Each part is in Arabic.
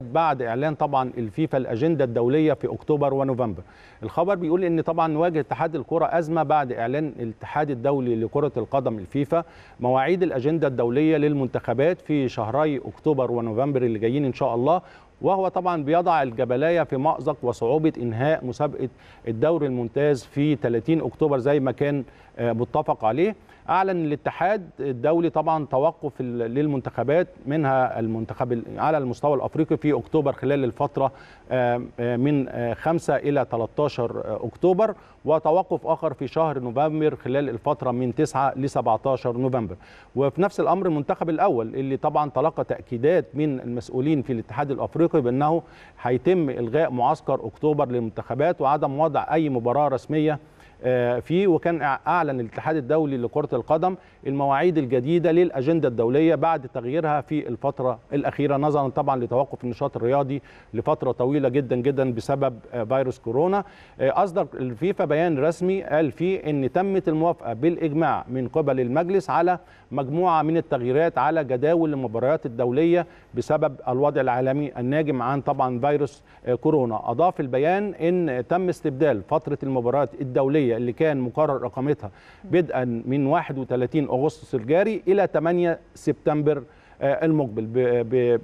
بعد اعلان طبعا الفيفا الاجنده الدوليه في اكتوبر ونوفمبر الخبر بيقول ان طبعا واجه اتحاد الكره ازمه بعد اعلان الاتحاد الدولي لكره القدم الفيفا مواعيد الاجنده الدوليه للمنتخبات في شهري اكتوبر ونوفمبر اللي جايين ان شاء الله وهو طبعا بيضع الجبلايه في مأزق وصعوبه انهاء مسابقه الدوري الممتاز في 30 اكتوبر زي ما كان آه، متفق عليه اعلن الاتحاد الدولي طبعا توقف للمنتخبات منها المنتخب على المستوى الافريقي في اكتوبر خلال الفتره آه، آه، من 5 الى 13 اكتوبر وتوقف اخر في شهر نوفمبر خلال الفتره من 9 ل 17 نوفمبر وفي نفس الامر المنتخب الاول اللي طبعا تلقى تاكيدات من المسؤولين في الاتحاد الافريقي افريقي بانه هيتم الغاء معسكر اكتوبر للمنتخبات وعدم وضع اي مباراه رسميه آه، فيه وكان اعلن الاتحاد الدولي لكره القدم المواعيد الجديده للاجنده الدوليه بعد تغييرها في الفتره الاخيره نظرا طبعا لتوقف النشاط الرياضي لفتره طويله جدا جدا بسبب آه، فيروس كورونا آه، اصدر الفيفا بيان رسمي قال فيه ان تمت الموافقه بالاجماع من قبل المجلس على مجموعه من التغييرات على جداول المباريات الدوليه بسبب الوضع العالمي الناجم عن طبعا فيروس كورونا اضاف البيان ان تم استبدال فتره المباريات الدوليه اللي كان مقرر اقامتها بدءا من 31 اغسطس الجاري الى 8 سبتمبر آه، المقبل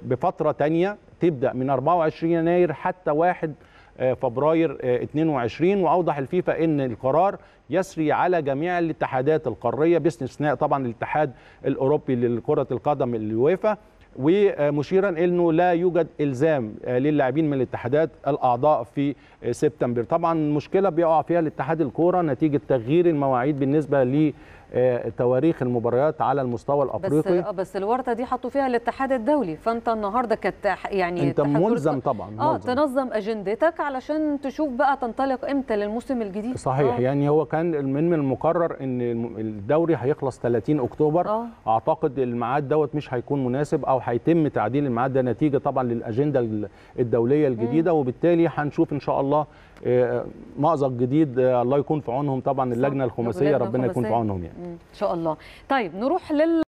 بفتره ثانيه تبدا من 24 يناير حتى 1 آه، فبراير 22 آه، واوضح الفيفا ان القرار يسري على جميع الاتحادات القاريه باستثناء طبعا الاتحاد الاوروبي لكره القدم اليويفا ومشيرا انه لا يوجد الزام للاعبين من الاتحادات الاعضاء في سبتمبر طبعا مشكله بيقع فيها الاتحاد الكوره نتيجه تغيير المواعيد بالنسبه ل تواريخ المباريات على المستوى الافريقي آه، بس بس الورطه دي حطوا فيها الاتحاد الدولي فانت النهارده كانت يعني انت ملزم طبعا ملزم. اه تنظم اجندتك علشان تشوف بقى تنطلق امتى للموسم الجديد صحيح آه. يعني هو كان من المقرر ان الدوري هيخلص 30 اكتوبر آه. اعتقد الميعاد دوت مش هيكون مناسب او هيتم تعديل الميعاد ده نتيجه طبعا للاجنده الدوليه الجديده م. وبالتالي هنشوف ان شاء الله آه، مأزق جديد آه، الله يكون في عونهم طبعا اللجنه الخماسيه ربنا يكون في عونهم يعني ان شاء الله طيب نروح لل